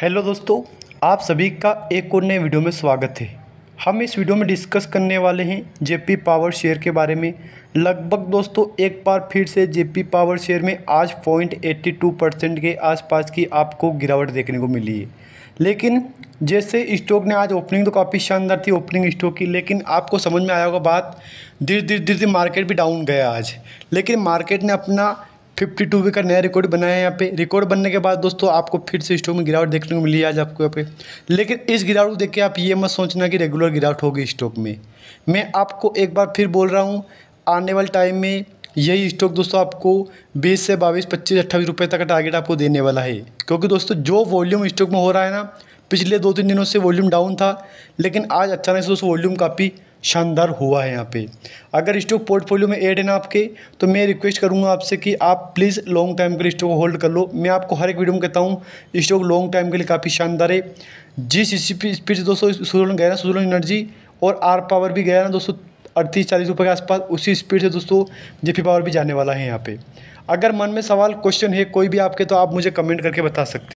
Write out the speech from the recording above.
hello दोस्तों आप सभी का एक और नए वीडियो में स्वागत है हम इस वीडियो में डिस्कस करने वाले हैं जेपी पावर शेयर के बारे में लगभग दोस्तों एक बार फिर से जेपी पावर शेयर में आज पॉइंट एट्टी टू परसेंट के आसपास की आपको गिरावट देखने को मिली है लेकिन जैसे स्टॉक ने आज ओपनिंग तो काफ़ी शानदार थी ओपनिंग स्टॉक की लेकिन आपको समझ में आया होगा बात धीरे धीरे धीरे धीरे मार्केट भी डाउन गया आज लेकिन मार्केट ने अपना फिफ्टी टू वी का नया रिकॉर्ड बनाया है यहाँ पे रिकॉर्ड बनने के बाद दोस्तों आपको फिर से स्टॉक में गिरावट देखने को मिली आज आपको यहाँ पे लेकिन इस गिरावट को देख के आप ये मत सोचना कि रेगुलर गिरावट होगी स्टॉक में मैं आपको एक बार फिर बोल रहा हूँ आने वाले टाइम में यही स्टॉक दोस्तों आपको बीस से बाईस पच्चीस अट्ठाईस रुपये तक का टारगेट आपको देने वाला है क्योंकि दोस्तों जो वॉल्यूम स्टॉक में हो रहा है ना पिछले दो तीन दिनों से वॉल्यूम डाउन था लेकिन आज अचानक से दोस्तों वॉल्यूम काफ़ी शानदार हुआ है यहाँ पे अगर स्टॉक पोर्टफोलियो में ऐड है ना आपके तो मैं रिक्वेस्ट करूँगा आपसे कि आप प्लीज़ लॉन्ग टाइम के लिए स्टॉक होल्ड कर लो मैं आपको हर एक वीडियो में कहता हूँ स्टॉक लॉन्ग टाइम के लिए काफ़ी शानदार है जिस स्पीड से दोस्तों सुजलन गया ना सुजलन एनर्जी और आर पावर भी गया ना दोस्तों अड़तीस चालीस रुपये के आसपास उसी स्पीड से दोस्तों जेपी पावर भी जाने वाला है यहाँ पर अगर मन में सवाल क्वेश्चन है कोई भी आपके तो आप मुझे कमेंट करके बता सकते